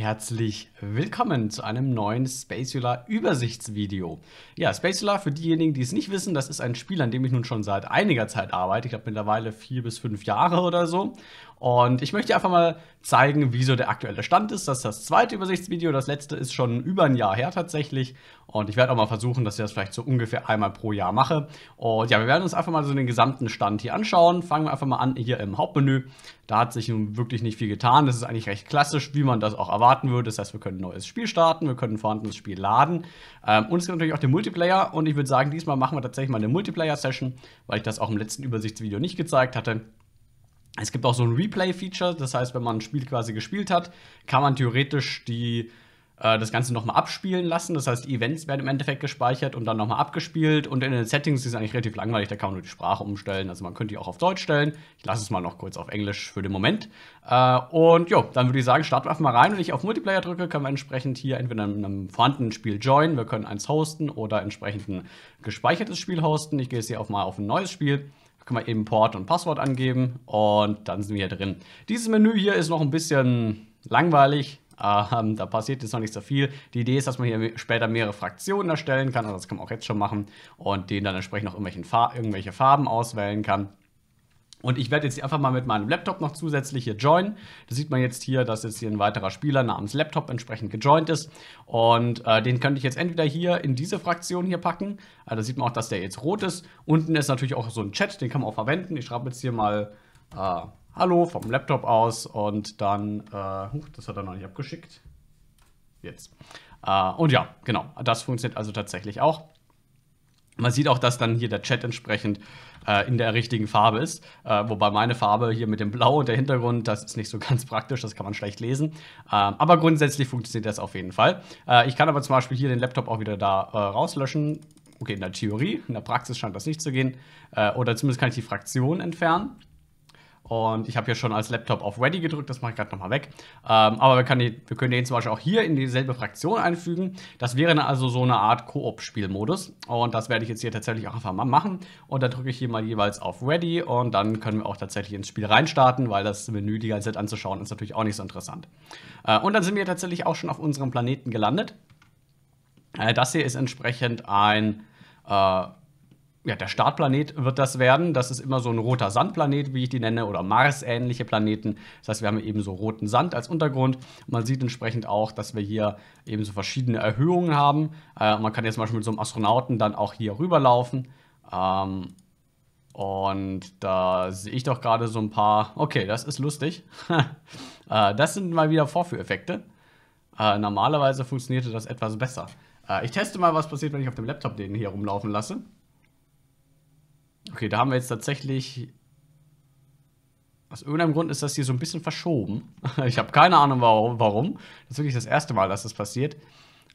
Herzlich willkommen zu einem neuen Spaceula Übersichtsvideo. Ja, Spaceula, für diejenigen, die es nicht wissen, das ist ein Spiel, an dem ich nun schon seit einiger Zeit arbeite. Ich glaube mittlerweile vier bis fünf Jahre oder so. Und ich möchte einfach mal zeigen, wieso der aktuelle Stand ist. Das ist das zweite Übersichtsvideo. Das letzte ist schon über ein Jahr her tatsächlich. Und ich werde auch mal versuchen, dass ich das vielleicht so ungefähr einmal pro Jahr mache. Und ja, wir werden uns einfach mal so den gesamten Stand hier anschauen. Fangen wir einfach mal an hier im Hauptmenü. Da hat sich nun wirklich nicht viel getan. Das ist eigentlich recht klassisch, wie man das auch erwartet starten würde. Das heißt, wir können ein neues Spiel starten, wir können ein vorhandenes Spiel laden. Ähm, und es gibt natürlich auch den Multiplayer. Und ich würde sagen, diesmal machen wir tatsächlich mal eine Multiplayer-Session, weil ich das auch im letzten Übersichtsvideo nicht gezeigt hatte. Es gibt auch so ein Replay-Feature, das heißt, wenn man ein Spiel quasi gespielt hat, kann man theoretisch die äh, das Ganze nochmal abspielen lassen. Das heißt, Events werden im Endeffekt gespeichert und dann nochmal abgespielt. Und in den Settings ist es eigentlich relativ langweilig, da kann man nur die Sprache umstellen. Also man könnte die auch auf Deutsch stellen. Ich lasse es mal noch kurz auf Englisch für den Moment. Äh, und jo, dann würde ich sagen, starten wir einfach mal rein. Wenn ich auf Multiplayer drücke, können wir entsprechend hier entweder in einem vorhandenen Spiel joinen, wir können eins hosten oder entsprechend ein gespeichertes Spiel hosten. Ich gehe jetzt hier auch mal auf ein neues Spiel können wir eben Port und Passwort angeben und dann sind wir hier drin. Dieses Menü hier ist noch ein bisschen langweilig. Ähm, da passiert jetzt noch nicht so viel. Die Idee ist, dass man hier später mehrere Fraktionen erstellen kann, also das kann man auch jetzt schon machen, und denen dann entsprechend auch irgendwelche Farben auswählen kann. Und ich werde jetzt einfach mal mit meinem Laptop noch zusätzlich hier joinen. Da sieht man jetzt hier, dass jetzt hier ein weiterer Spieler namens Laptop entsprechend gejoint ist. Und äh, den könnte ich jetzt entweder hier in diese Fraktion hier packen. Äh, da sieht man auch, dass der jetzt rot ist. Unten ist natürlich auch so ein Chat, den kann man auch verwenden. Ich schreibe jetzt hier mal äh, Hallo vom Laptop aus und dann, äh, huch, das hat er noch nicht abgeschickt. Jetzt. Äh, und ja, genau, das funktioniert also tatsächlich auch. Man sieht auch, dass dann hier der Chat entsprechend äh, in der richtigen Farbe ist. Äh, wobei meine Farbe hier mit dem Blau und der Hintergrund, das ist nicht so ganz praktisch, das kann man schlecht lesen. Ähm, aber grundsätzlich funktioniert das auf jeden Fall. Äh, ich kann aber zum Beispiel hier den Laptop auch wieder da äh, rauslöschen. Okay, in der Theorie, in der Praxis scheint das nicht zu gehen. Äh, oder zumindest kann ich die Fraktion entfernen. Und ich habe hier schon als Laptop auf Ready gedrückt, das mache ich gerade nochmal weg. Ähm, aber wir, die, wir, können den zum Beispiel auch hier in dieselbe Fraktion einfügen. Das wäre also so eine Art Koop-Spielmodus. Und das werde ich jetzt hier tatsächlich auch einfach mal machen. Und dann drücke ich hier mal jeweils auf Ready und dann können wir auch tatsächlich ins Spiel reinstarten, weil das Menü die ganze Zeit anzuschauen ist natürlich auch nicht so interessant. Äh, und dann sind wir tatsächlich auch schon auf unserem Planeten gelandet. Äh, das hier ist entsprechend ein... Äh, ja, der Startplanet wird das werden. Das ist immer so ein roter Sandplanet, wie ich die nenne, oder Mars-ähnliche Planeten. Das heißt, wir haben eben so roten Sand als Untergrund. man sieht entsprechend auch, dass wir hier eben so verschiedene Erhöhungen haben. Äh, man kann jetzt zum Beispiel mit so einem Astronauten dann auch hier rüberlaufen. Ähm, und da sehe ich doch gerade so ein paar. Okay, das ist lustig. äh, das sind mal wieder Vorführeffekte. Äh, normalerweise funktionierte das etwas besser. Äh, ich teste mal, was passiert, wenn ich auf dem Laptop den hier rumlaufen lasse. Okay, da haben wir jetzt tatsächlich. Aus irgendeinem Grund ist das hier so ein bisschen verschoben. Ich habe keine Ahnung, warum. Das ist wirklich das erste Mal, dass das passiert.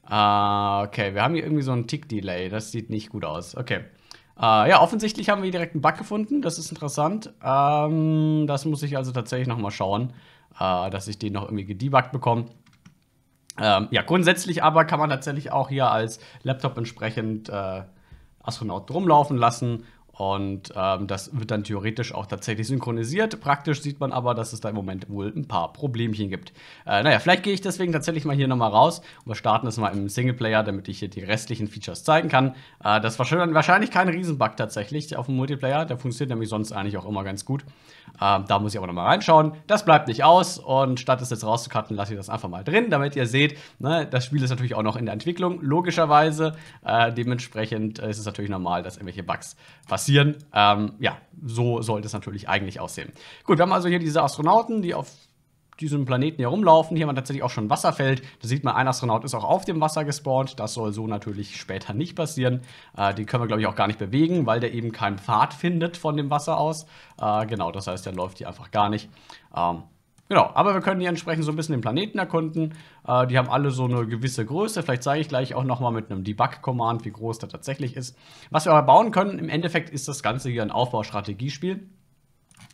Ah, okay, wir haben hier irgendwie so einen Tick-Delay. Das sieht nicht gut aus. Okay. Ah, ja, offensichtlich haben wir hier direkt einen Bug gefunden. Das ist interessant. Ähm, das muss ich also tatsächlich nochmal schauen, ah, dass ich den noch irgendwie gedebuggt bekomme. Ähm, ja, grundsätzlich aber kann man tatsächlich auch hier als Laptop entsprechend äh, Astronaut rumlaufen lassen und ähm, das wird dann theoretisch auch tatsächlich synchronisiert. Praktisch sieht man aber, dass es da im Moment wohl ein paar Problemchen gibt. Äh, naja, vielleicht gehe ich deswegen tatsächlich mal hier nochmal raus und wir starten das mal im Singleplayer, damit ich hier die restlichen Features zeigen kann. Äh, das war schon, wahrscheinlich kein Riesenbug tatsächlich auf dem Multiplayer. Der funktioniert nämlich sonst eigentlich auch immer ganz gut. Äh, da muss ich aber nochmal reinschauen. Das bleibt nicht aus und statt es jetzt rauszukatten, lasse ich das einfach mal drin, damit ihr seht, ne, das Spiel ist natürlich auch noch in der Entwicklung, logischerweise. Äh, dementsprechend ist es natürlich normal, dass irgendwelche Bugs passieren passieren. Ähm, ja, so sollte es natürlich eigentlich aussehen. Gut, wir haben also hier diese Astronauten, die auf diesem Planeten hier rumlaufen. Hier haben wir tatsächlich auch schon Wasserfeld. Da sieht man, ein Astronaut ist auch auf dem Wasser gespawnt. Das soll so natürlich später nicht passieren. Äh, die können wir, glaube ich, auch gar nicht bewegen, weil der eben keinen Pfad findet von dem Wasser aus. Äh, genau, das heißt, der läuft hier einfach gar nicht. Ähm, Genau, aber wir können hier entsprechend so ein bisschen den Planeten erkunden. Äh, die haben alle so eine gewisse Größe. Vielleicht zeige ich gleich auch nochmal mit einem Debug-Command, wie groß der tatsächlich ist. Was wir aber bauen können, im Endeffekt ist das Ganze hier ein Aufbaustrategiespiel.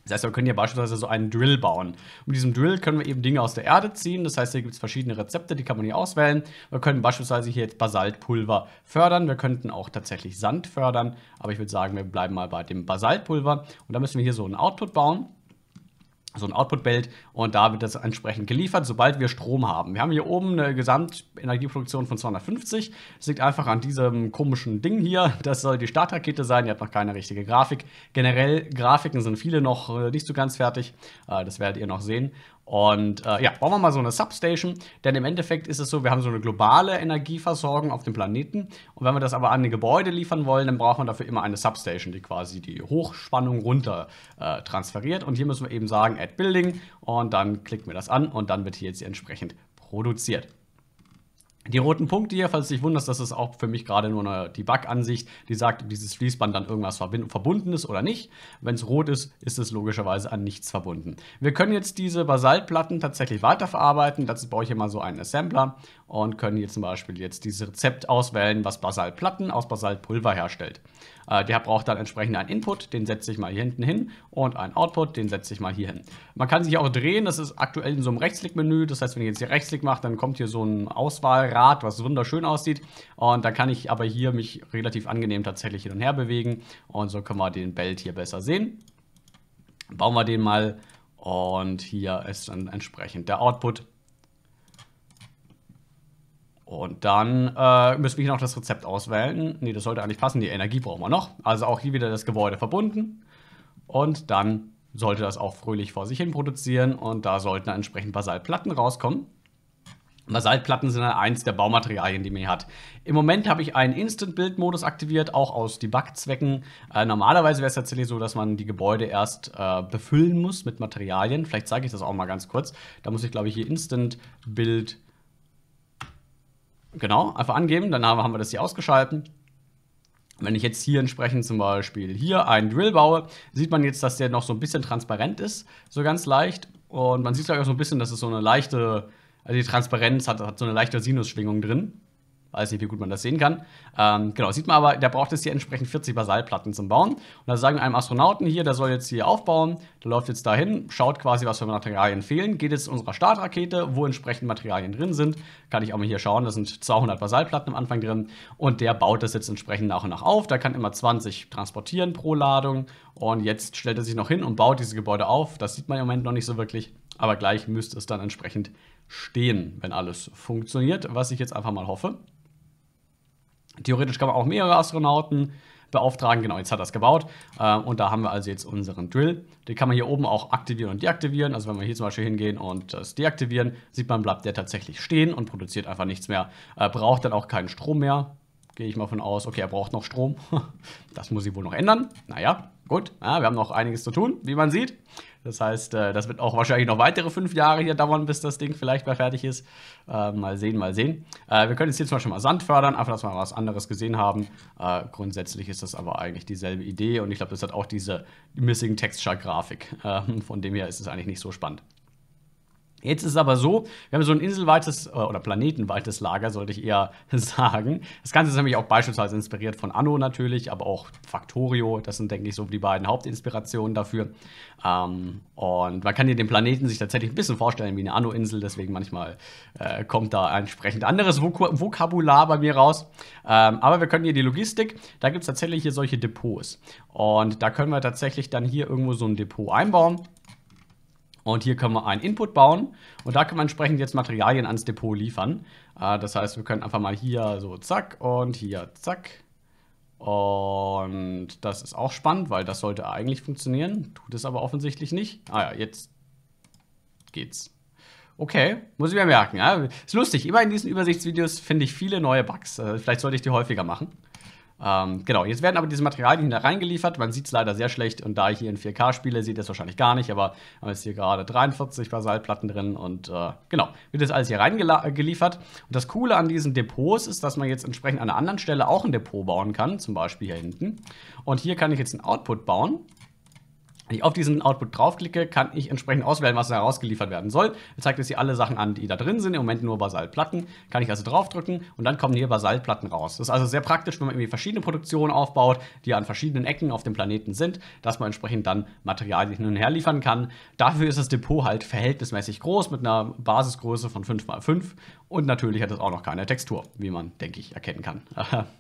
Das heißt, wir können hier beispielsweise so einen Drill bauen. Mit diesem Drill können wir eben Dinge aus der Erde ziehen. Das heißt, hier gibt es verschiedene Rezepte, die kann man hier auswählen. Wir können beispielsweise hier jetzt Basaltpulver fördern. Wir könnten auch tatsächlich Sand fördern. Aber ich würde sagen, wir bleiben mal bei dem Basaltpulver. Und da müssen wir hier so einen Output bauen so ein Output-Belt und da wird das entsprechend geliefert, sobald wir Strom haben. Wir haben hier oben eine Gesamtenergieproduktion von 250. Das liegt einfach an diesem komischen Ding hier. Das soll die Startrakete sein. Ihr habt noch keine richtige Grafik. Generell, Grafiken sind viele noch äh, nicht so ganz fertig. Äh, das werdet ihr noch sehen. Und äh, ja, bauen wir mal so eine Substation, denn im Endeffekt ist es so, wir haben so eine globale Energieversorgung auf dem Planeten und wenn wir das aber an ein Gebäude liefern wollen, dann brauchen wir dafür immer eine Substation, die quasi die Hochspannung runter äh, transferiert und hier müssen wir eben sagen Add Building und dann klicken wir das an und dann wird hier jetzt entsprechend produziert. Die roten Punkte hier, falls du dich wunderst, das ist auch für mich gerade nur eine, debug ansicht die sagt, ob dieses Fließband dann irgendwas verbunden ist oder nicht. Wenn es rot ist, ist es logischerweise an nichts verbunden. Wir können jetzt diese Basaltplatten tatsächlich weiterverarbeiten. Dazu brauche ich hier mal so einen Assembler und können hier zum Beispiel jetzt dieses Rezept auswählen, was Basaltplatten aus Basaltpulver herstellt. Äh, der braucht dann entsprechend einen Input, den setze ich mal hier hinten hin und einen Output, den setze ich mal hier hin. Man kann sich auch drehen, das ist aktuell in so einem Rechtsklick-Menü, das heißt, wenn ich jetzt hier Rechtsklick mache, dann kommt hier so ein Auswahlrad, was wunderschön aussieht und dann kann ich aber hier mich relativ angenehm tatsächlich hin und her bewegen und so können wir den Belt hier besser sehen. Bauen wir den mal und hier ist dann entsprechend der Output und dann äh, müssen wir hier noch das Rezept auswählen. Ne, das sollte eigentlich passen. Die Energie brauchen wir noch. Also auch hier wieder das Gebäude verbunden. Und dann sollte das auch fröhlich vor sich hin produzieren. Und da sollten dann entsprechend Basaltplatten rauskommen. Basaltplatten sind dann eins der Baumaterialien, die man hier hat. Im Moment habe ich einen Instant-Build-Modus aktiviert, auch aus Debug-Zwecken. Äh, normalerweise wäre es tatsächlich so, dass man die Gebäude erst äh, befüllen muss mit Materialien. Vielleicht zeige ich das auch mal ganz kurz. Da muss ich, glaube ich, hier Instant-Build Genau, einfach angeben, dann haben wir das hier ausgeschalten. Wenn ich jetzt hier entsprechend zum Beispiel hier einen Drill baue, sieht man jetzt, dass der noch so ein bisschen transparent ist, so ganz leicht. Und man sieht, glaube auch so ein bisschen, dass es so eine leichte, also die Transparenz hat, hat so eine leichte Sinusschwingung drin. Weiß nicht, wie gut man das sehen kann. Ähm, genau, sieht man aber, der braucht jetzt hier entsprechend 40 Basalplatten zum Bauen. Und da sagen einem Astronauten hier, der soll jetzt hier aufbauen, der läuft jetzt dahin, schaut quasi, was für Materialien fehlen, geht jetzt zu unserer Startrakete, wo entsprechend Materialien drin sind. Kann ich auch mal hier schauen, da sind 200 Basalplatten am Anfang drin. Und der baut das jetzt entsprechend nach und nach auf. Da kann immer 20 transportieren pro Ladung. Und jetzt stellt er sich noch hin und baut diese Gebäude auf. Das sieht man im Moment noch nicht so wirklich. Aber gleich müsste es dann entsprechend stehen, wenn alles funktioniert, was ich jetzt einfach mal hoffe. Theoretisch kann man auch mehrere Astronauten beauftragen. Genau, jetzt hat das es gebaut. Ähm, und da haben wir also jetzt unseren Drill. Den kann man hier oben auch aktivieren und deaktivieren. Also wenn wir hier zum Beispiel hingehen und das deaktivieren, sieht man, bleibt der tatsächlich stehen und produziert einfach nichts mehr. Äh, braucht dann auch keinen Strom mehr gehe ich mal von aus, okay, er braucht noch Strom. Das muss ich wohl noch ändern. Naja, gut, ja, wir haben noch einiges zu tun, wie man sieht. Das heißt, äh, das wird auch wahrscheinlich noch weitere fünf Jahre hier dauern, bis das Ding vielleicht mal fertig ist. Ähm, mal sehen, mal sehen. Äh, wir können jetzt hier zum Beispiel mal Sand fördern, einfach, dass wir mal was anderes gesehen haben. Äh, grundsätzlich ist das aber eigentlich dieselbe Idee und ich glaube, das hat auch diese Missing Texture Grafik. Ähm, von dem her ist es eigentlich nicht so spannend. Jetzt ist es aber so, wir haben so ein inselweites äh, oder planetenweites Lager, sollte ich eher sagen. Das Ganze ist nämlich auch beispielsweise inspiriert von Anno natürlich, aber auch Factorio. Das sind, denke ich, so die beiden Hauptinspirationen dafür. Ähm, und man kann hier den Planeten sich tatsächlich ein bisschen vorstellen wie eine Anno-Insel, deswegen manchmal äh, kommt da entsprechend anderes Vok Vokabular bei mir raus. Ähm, aber wir können hier die Logistik, da gibt es tatsächlich hier solche Depots. Und da können wir tatsächlich dann hier irgendwo so ein Depot einbauen. Und hier können wir einen Input bauen und da können wir entsprechend jetzt Materialien ans Depot liefern. Äh, das heißt, wir können einfach mal hier so zack und hier zack. Und das ist auch spannend, weil das sollte eigentlich funktionieren, tut es aber offensichtlich nicht. Ah ja, jetzt geht's. Okay, muss ich mir merken. Ja? Ist lustig, immer in diesen Übersichtsvideos finde ich viele neue Bugs. Äh, vielleicht sollte ich die häufiger machen. Ähm, genau, jetzt werden aber diese Materialien da reingeliefert. Man sieht es leider sehr schlecht und da ich hier in 4K spiele, sieht ihr es wahrscheinlich gar nicht, aber haben jetzt hier gerade 43 Basaltplatten drin und äh, genau, wird das alles hier reingeliefert. Äh, und das Coole an diesen Depots ist, dass man jetzt entsprechend an einer anderen Stelle auch ein Depot bauen kann, zum Beispiel hier hinten. Und hier kann ich jetzt einen Output bauen. Wenn ich auf diesen Output draufklicke, kann ich entsprechend auswählen, was herausgeliefert werden soll. Er zeigt jetzt hier alle Sachen an, die da drin sind. Im Moment nur Basaltplatten. Kann ich also draufdrücken und dann kommen hier Basaltplatten raus. Das ist also sehr praktisch, wenn man irgendwie verschiedene Produktionen aufbaut, die an verschiedenen Ecken auf dem Planeten sind, dass man entsprechend dann Material hin und her liefern kann. Dafür ist das Depot halt verhältnismäßig groß mit einer Basisgröße von 5x5 und natürlich hat es auch noch keine Textur, wie man, denke ich, erkennen kann.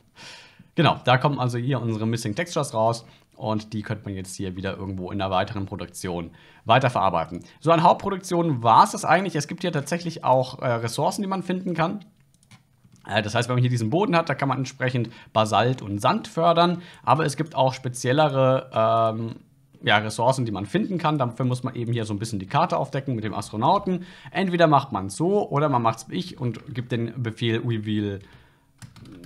genau, da kommen also hier unsere Missing Textures raus und die könnte man jetzt hier wieder irgendwo in einer weiteren Produktion weiterverarbeiten. So an Hauptproduktion war es das eigentlich. Es gibt hier tatsächlich auch äh, Ressourcen, die man finden kann. Äh, das heißt, wenn man hier diesen Boden hat, da kann man entsprechend Basalt und Sand fördern, aber es gibt auch speziellere ähm, ja, Ressourcen, die man finden kann. Dafür muss man eben hier so ein bisschen die Karte aufdecken mit dem Astronauten. Entweder macht man es so oder man macht es ich und gibt den Befehl we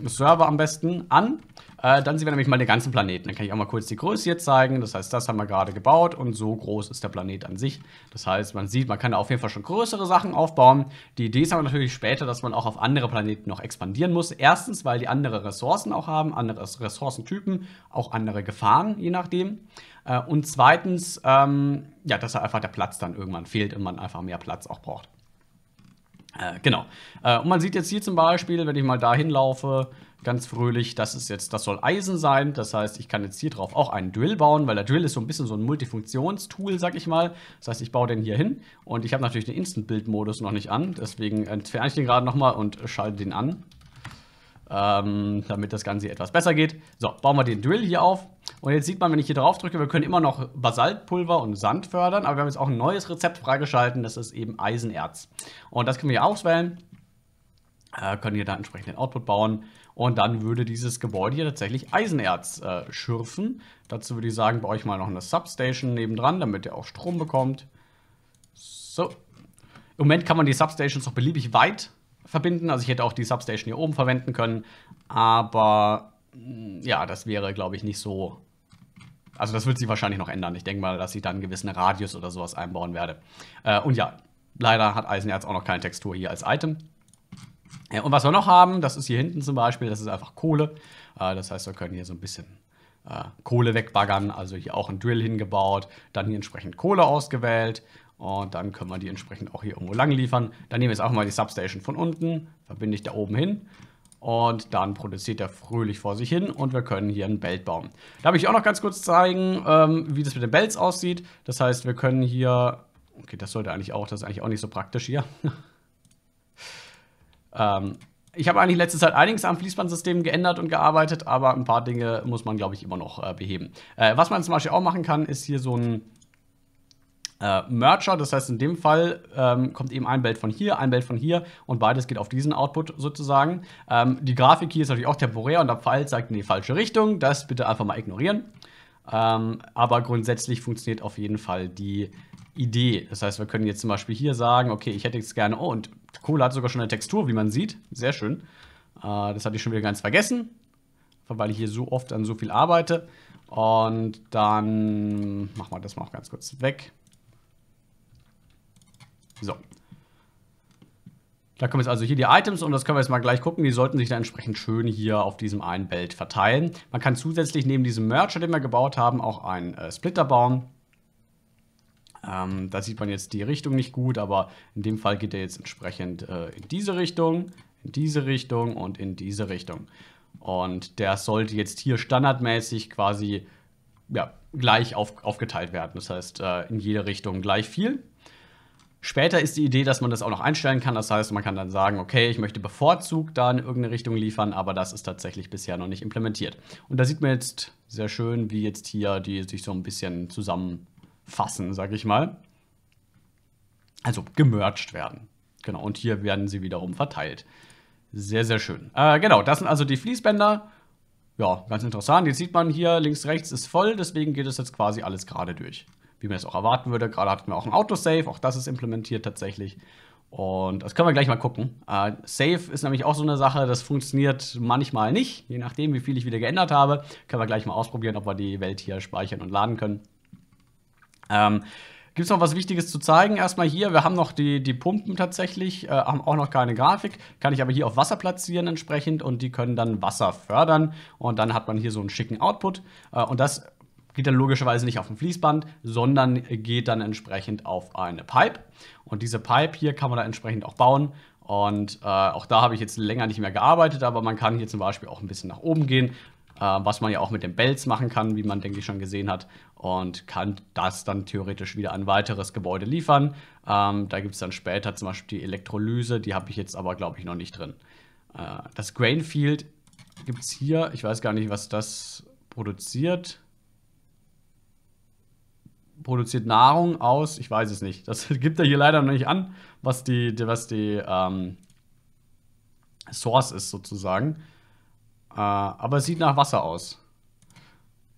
Server am besten an. Äh, dann sehen wir nämlich mal den ganzen Planeten. Dann kann ich auch mal kurz die Größe hier zeigen. Das heißt, das haben wir gerade gebaut und so groß ist der Planet an sich. Das heißt, man sieht, man kann da auf jeden Fall schon größere Sachen aufbauen. Die Idee ist aber natürlich später, dass man auch auf andere Planeten noch expandieren muss. Erstens, weil die andere Ressourcen auch haben, andere Ressourcentypen, auch andere Gefahren, je nachdem. Äh, und zweitens, ähm, ja, dass einfach der Platz dann irgendwann fehlt und man einfach mehr Platz auch braucht. Äh, genau. Äh, und man sieht jetzt hier zum Beispiel, wenn ich mal dahin laufe, ganz fröhlich, das ist jetzt, das soll Eisen sein. Das heißt, ich kann jetzt hier drauf auch einen Drill bauen, weil der Drill ist so ein bisschen so ein Multifunktionstool, sag ich mal. Das heißt, ich baue den hier hin und ich habe natürlich den Instant-Build-Modus noch nicht an. Deswegen entferne ich den gerade nochmal und schalte den an ähm, damit das Ganze etwas besser geht. So, bauen wir den Drill hier auf. Und jetzt sieht man, wenn ich hier drauf drücke, wir können immer noch Basaltpulver und Sand fördern, aber wir haben jetzt auch ein neues Rezept freigeschalten, das ist eben Eisenerz. Und das können wir hier auswählen, äh, können hier dann entsprechend den Output bauen und dann würde dieses Gebäude hier tatsächlich Eisenerz äh, schürfen. Dazu würde ich sagen, baue ich mal noch eine Substation nebendran, damit ihr auch Strom bekommt. So. Im Moment kann man die Substations noch beliebig weit verbinden. Also ich hätte auch die Substation hier oben verwenden können, aber mm, ja, das wäre, glaube ich, nicht so. Also das wird sich wahrscheinlich noch ändern. Ich denke mal, dass ich dann einen gewissen Radius oder sowas einbauen werde. Äh, und ja, leider hat Eisenerz auch noch keine Textur hier als Item. Ja, äh, und was wir noch haben, das ist hier hinten zum Beispiel, das ist einfach Kohle. Äh, das heißt, wir können hier so ein bisschen äh, Kohle wegbaggern. Also hier auch ein Drill hingebaut, dann hier entsprechend Kohle ausgewählt. Und dann können wir die entsprechend auch hier irgendwo lang liefern. Dann nehmen wir jetzt auch mal die Substation von unten, verbinde ich da oben hin. Und dann produziert er fröhlich vor sich hin und wir können hier ein Belt bauen. Da habe ich auch noch ganz kurz zeigen, ähm, wie das mit den Belts aussieht. Das heißt, wir können hier... Okay, das sollte eigentlich auch, das ist eigentlich auch nicht so praktisch hier. ähm, ich habe eigentlich letzte Zeit einiges am Fließbandsystem geändert und gearbeitet, aber ein paar Dinge muss man, glaube ich, immer noch äh, beheben. Äh, was man zum Beispiel auch machen kann, ist hier so ein äh, Merger. Das heißt, in dem Fall ähm, kommt eben ein Bild von hier, ein Bild von hier und beides geht auf diesen Output sozusagen. Ähm, die Grafik hier ist natürlich auch temporär und der Pfeil zeigt in die falsche Richtung. Das bitte einfach mal ignorieren. Ähm, aber grundsätzlich funktioniert auf jeden Fall die Idee. Das heißt, wir können jetzt zum Beispiel hier sagen, okay, ich hätte jetzt gerne, oh, und Cola hat sogar schon eine Textur, wie man sieht. Sehr schön. Äh, das hatte ich schon wieder ganz vergessen, weil ich hier so oft an so viel arbeite. Und dann machen wir das mal auch ganz kurz weg. So. Da kommen jetzt also hier die Items und das können wir jetzt mal gleich gucken. Die sollten sich dann entsprechend schön hier auf diesem einen Belt verteilen. Man kann zusätzlich neben diesem Merger, den wir gebaut haben, auch einen äh, Splitter bauen. Ähm, da sieht man jetzt die Richtung nicht gut, aber in dem Fall geht er jetzt entsprechend äh, in diese Richtung, in diese Richtung und in diese Richtung. Und der sollte jetzt hier standardmäßig quasi ja, gleich auf, aufgeteilt werden. Das heißt, äh, in jede Richtung gleich viel. Später ist die Idee, dass man das auch noch einstellen kann. Das heißt, man kann dann sagen, okay, ich möchte bevorzugt da in irgendeine Richtung liefern, aber das ist tatsächlich bisher noch nicht implementiert. Und da sieht man jetzt sehr schön, wie jetzt hier die sich so ein bisschen zusammenfassen, sage ich mal. Also gemercht werden. Genau, und hier werden sie wiederum verteilt. Sehr, sehr schön. Äh, genau, das sind also die Fließbänder. Ja, ganz interessant. Jetzt sieht man hier links, rechts ist voll, deswegen geht es jetzt quasi alles gerade durch wie man es auch erwarten würde. Gerade hatten wir auch ein Autosave, auch das ist implementiert tatsächlich. Und das können wir gleich mal gucken. Äh, Save ist nämlich auch so eine Sache, das funktioniert manchmal nicht, je nachdem, wie viel ich wieder geändert habe. Können wir gleich mal ausprobieren, ob wir die Welt hier speichern und laden können. Ähm, Gibt es noch was Wichtiges zu zeigen? Erstmal hier, wir haben noch die, die Pumpen tatsächlich, äh, haben auch noch keine Grafik, kann ich aber hier auf Wasser platzieren entsprechend und die können dann Wasser fördern und dann hat man hier so einen schicken Output äh, und das geht dann logischerweise nicht auf ein Fließband, sondern geht dann entsprechend auf eine Pipe. Und diese Pipe hier kann man da entsprechend auch bauen. Und äh, auch da habe ich jetzt länger nicht mehr gearbeitet, aber man kann hier zum Beispiel auch ein bisschen nach oben gehen, äh, was man ja auch mit den Belts machen kann, wie man, denke ich, schon gesehen hat. Und kann das dann theoretisch wieder an weiteres Gebäude liefern. Ähm, da gibt es dann später zum Beispiel die Elektrolyse, die habe ich jetzt aber, glaube ich, noch nicht drin. Äh, das Grainfield gibt es hier. Ich weiß gar nicht, was das produziert produziert Nahrung aus, ich weiß es nicht. Das gibt er hier leider noch nicht an, was die, was die ähm, Source ist sozusagen. Äh, aber es sieht nach Wasser aus.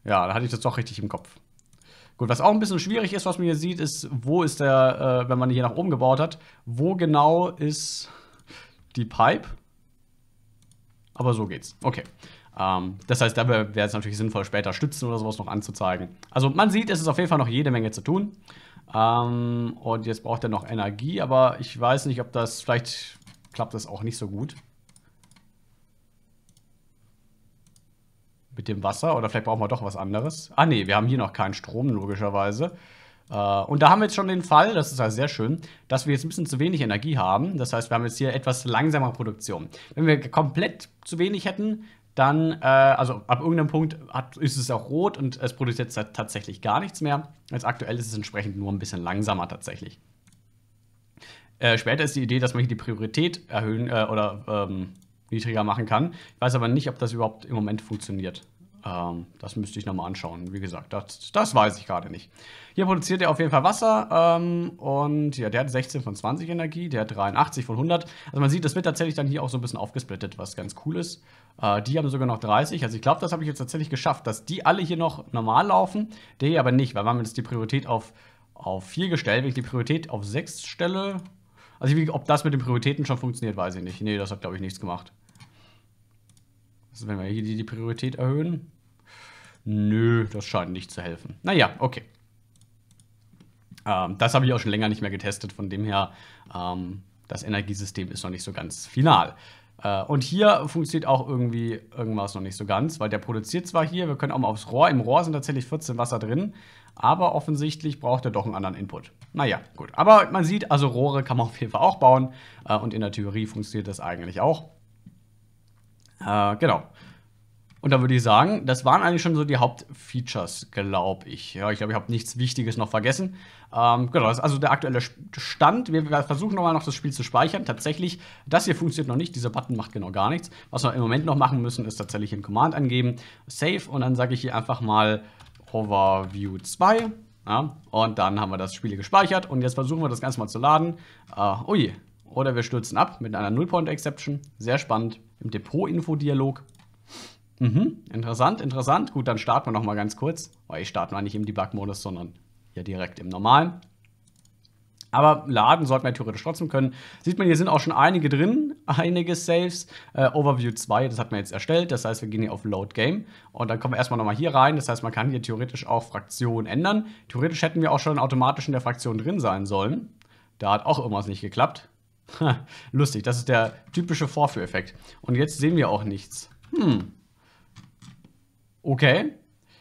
Ja, da hatte ich das doch richtig im Kopf. Gut, was auch ein bisschen schwierig ist, was man hier sieht, ist, wo ist der, äh, wenn man hier nach oben gebaut hat, wo genau ist die Pipe? Aber so geht's. Okay. Ähm, das heißt, dabei wäre es natürlich sinnvoll, später Stützen oder sowas noch anzuzeigen. Also man sieht, es ist auf jeden Fall noch jede Menge zu tun. Ähm, und jetzt braucht er noch Energie, aber ich weiß nicht, ob das, vielleicht klappt das auch nicht so gut. Mit dem Wasser oder vielleicht brauchen wir doch was anderes. Ah ne, wir haben hier noch keinen Strom, logischerweise. Äh, und da haben wir jetzt schon den Fall, das ist ja halt sehr schön, dass wir jetzt ein bisschen zu wenig Energie haben. Das heißt, wir haben jetzt hier etwas langsamer Produktion. Wenn wir komplett zu wenig hätten, dann, äh, also ab irgendeinem Punkt hat, ist es auch rot und es produziert tatsächlich gar nichts mehr. Jetzt aktuell ist es entsprechend nur ein bisschen langsamer tatsächlich. Äh, später ist die Idee, dass man hier die Priorität erhöhen äh, oder ähm, niedriger machen kann. Ich weiß aber nicht, ob das überhaupt im Moment funktioniert. Ähm, das müsste ich nochmal anschauen. Wie gesagt, das, das weiß ich gerade nicht. Hier produziert er auf jeden Fall Wasser ähm, und ja, der hat 16 von 20 Energie, der hat 83 von 100. Also man sieht, das wird tatsächlich dann hier auch so ein bisschen aufgesplittet, was ganz cool ist. Äh, die haben sogar noch 30. Also ich glaube, das habe ich jetzt tatsächlich geschafft, dass die alle hier noch normal laufen. Der hier aber nicht, weil wir haben jetzt die Priorität auf, auf 4 gestellt, wenn ich die Priorität auf 6 stelle. Also ich, ob das mit den Prioritäten schon funktioniert, weiß ich nicht. Nee, das hat glaube ich nichts gemacht. Also wenn wir hier die Priorität erhöhen, Nö, das scheint nicht zu helfen. Naja, okay. Ähm, das habe ich auch schon länger nicht mehr getestet, von dem her, ähm, das Energiesystem ist noch nicht so ganz final. Äh, und hier funktioniert auch irgendwie irgendwas noch nicht so ganz, weil der produziert zwar hier, wir können auch mal aufs Rohr, im Rohr sind tatsächlich 14 Wasser drin, aber offensichtlich braucht er doch einen anderen Input. Naja, gut. Aber man sieht, also Rohre kann man auf jeden Fall auch bauen äh, und in der Theorie funktioniert das eigentlich auch. Äh, genau. Und da würde ich sagen, das waren eigentlich schon so die Hauptfeatures, glaube ich. Ja, ich glaube, ich habe nichts Wichtiges noch vergessen. Ähm, genau, das ist also der aktuelle Stand. Wir versuchen nochmal noch das Spiel zu speichern. Tatsächlich, das hier funktioniert noch nicht. Dieser Button macht genau gar nichts. Was wir im Moment noch machen müssen, ist tatsächlich einen Command angeben. Save und dann sage ich hier einfach mal Overview 2. Ja, und dann haben wir das Spiel gespeichert. Und jetzt versuchen wir das Ganze mal zu laden. Äh, oh je. Oder wir stürzen ab mit einer Null-Point-Exception. Sehr spannend. Im Depot-Info-Dialog. Mhm. Interessant, interessant. Gut, dann starten wir noch mal ganz kurz. Oh, ich starte mal nicht im Debug-Modus, sondern ja direkt im normalen. Aber laden sollten wir theoretisch trotzdem können. Sieht man, hier sind auch schon einige drin, einige Saves. Äh, Overview 2, das hat man jetzt erstellt. Das heißt, wir gehen hier auf Load Game. Und dann kommen wir erstmal nochmal hier rein. Das heißt, man kann hier theoretisch auch Fraktionen ändern. Theoretisch hätten wir auch schon automatisch in der Fraktion drin sein sollen. Da hat auch irgendwas nicht geklappt. Lustig, das ist der typische Vorführeffekt. Und jetzt sehen wir auch nichts. Hm, Okay.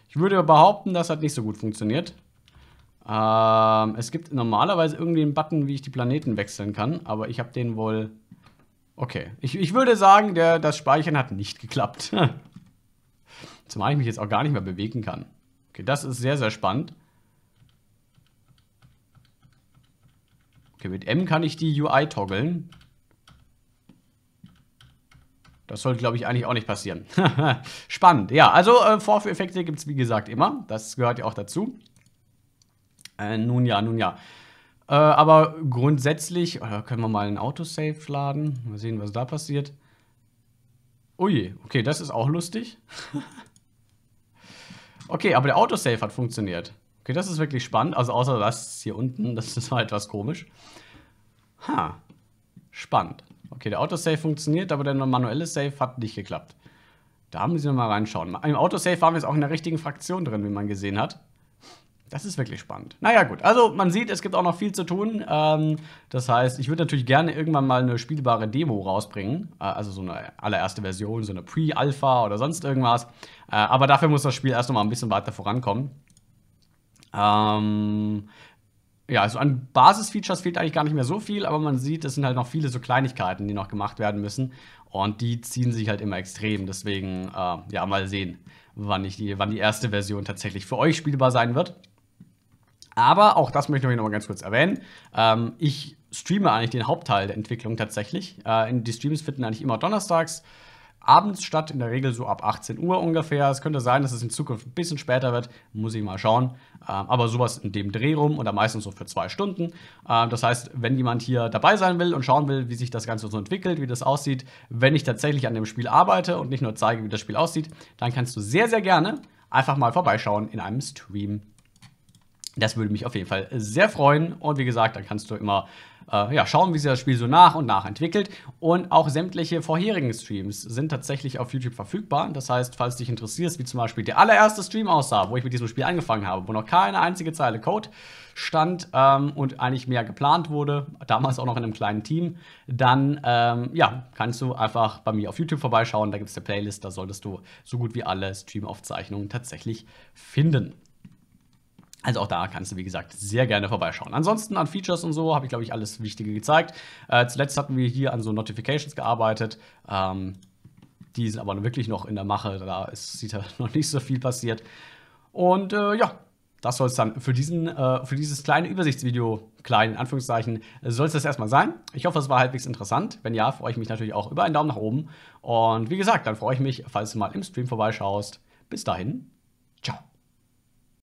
Ich würde behaupten, das hat nicht so gut funktioniert. Ähm, es gibt normalerweise irgendwie einen Button, wie ich die Planeten wechseln kann, aber ich habe den wohl... Okay. Ich, ich würde sagen, der, das Speichern hat nicht geklappt. Zumal ich mich jetzt auch gar nicht mehr bewegen kann. Okay, das ist sehr, sehr spannend. Okay, mit M kann ich die UI toggeln. Das sollte, glaube ich, eigentlich auch nicht passieren. Spannend. Ja, also äh, Vorführeffekte gibt es, wie gesagt, immer. Das gehört ja auch dazu. Äh, nun ja, nun ja. Äh, aber grundsätzlich, oder äh, können wir mal ein Autosave laden? Mal sehen, was da passiert. Ui, oh okay, das ist auch lustig. okay, aber der Autosave hat funktioniert. Okay, das ist wirklich spannend. Also außer das hier unten, das ist mal etwas komisch. Ha, spannend. Okay, der Autosave funktioniert, aber der manuelle Save hat nicht geklappt. Da müssen wir mal reinschauen. Im Autosave waren wir jetzt auch in der richtigen Fraktion drin, wie man gesehen hat. Das ist wirklich spannend. Naja, gut. Also, man sieht, es gibt auch noch viel zu tun. Ähm, das heißt, ich würde natürlich gerne irgendwann mal eine spielbare Demo rausbringen. Äh, also so eine allererste Version, so eine Pre-Alpha oder sonst irgendwas. Äh, aber dafür muss das Spiel erst noch mal ein bisschen weiter vorankommen. Ähm, ja, also an Basisfeatures fehlt eigentlich gar nicht mehr so viel, aber man sieht, es sind halt noch viele so Kleinigkeiten, die noch gemacht werden müssen. Und die ziehen sich halt immer extrem. Deswegen, äh, ja, mal sehen, wann, ich die, wann die erste Version tatsächlich für euch spielbar sein wird. Aber auch das möchte ich noch mal ganz kurz erwähnen. Ähm, ich streame eigentlich den Hauptteil der Entwicklung tatsächlich. Äh, die Streams finden eigentlich immer donnerstags abends statt, in der Regel so ab 18 Uhr ungefähr. Es könnte sein, dass es in Zukunft ein bisschen später wird, muss ich mal schauen. Ähm, aber sowas in dem Dreh rum oder meistens so für zwei Stunden. Ähm, das heißt, wenn jemand hier dabei sein will und schauen will, wie sich das Ganze so entwickelt, wie das aussieht, wenn ich tatsächlich an dem Spiel arbeite und nicht nur zeige, wie das Spiel aussieht, dann kannst du sehr, sehr gerne einfach mal vorbeischauen in einem Stream. Das würde mich auf jeden Fall sehr freuen. Und wie gesagt, dann kannst du immer äh, ja, schauen, wie sich das Spiel so nach und nach entwickelt. Und auch sämtliche vorherigen Streams sind tatsächlich auf YouTube verfügbar. Das heißt, falls dich interessierst, wie zum Beispiel der allererste Stream aussah, wo ich mit diesem Spiel angefangen habe, wo noch keine einzige Zeile Code stand ähm, und eigentlich mehr geplant wurde, damals auch noch in einem kleinen Team, dann ähm, ja, kannst du einfach bei mir auf YouTube vorbeischauen. Da gibt es eine Playlist, da solltest du so gut wie alle Streamaufzeichnungen tatsächlich finden. Also auch da kannst du, wie gesagt, sehr gerne vorbeischauen. Ansonsten an Features und so habe ich, glaube ich, alles Wichtige gezeigt. Äh, zuletzt hatten wir hier an so Notifications gearbeitet. Ähm, die sind aber wirklich noch in der Mache. Da ist, sieht halt noch nicht so viel passiert. Und äh, ja, das soll es dann für, diesen, äh, für dieses kleine Übersichtsvideo, klein in Anführungszeichen, soll es das erstmal sein. Ich hoffe, es war halbwegs interessant. Wenn ja, freue ich mich natürlich auch über einen Daumen nach oben. Und wie gesagt, dann freue ich mich, falls du mal im Stream vorbeischaust. Bis dahin, ciao.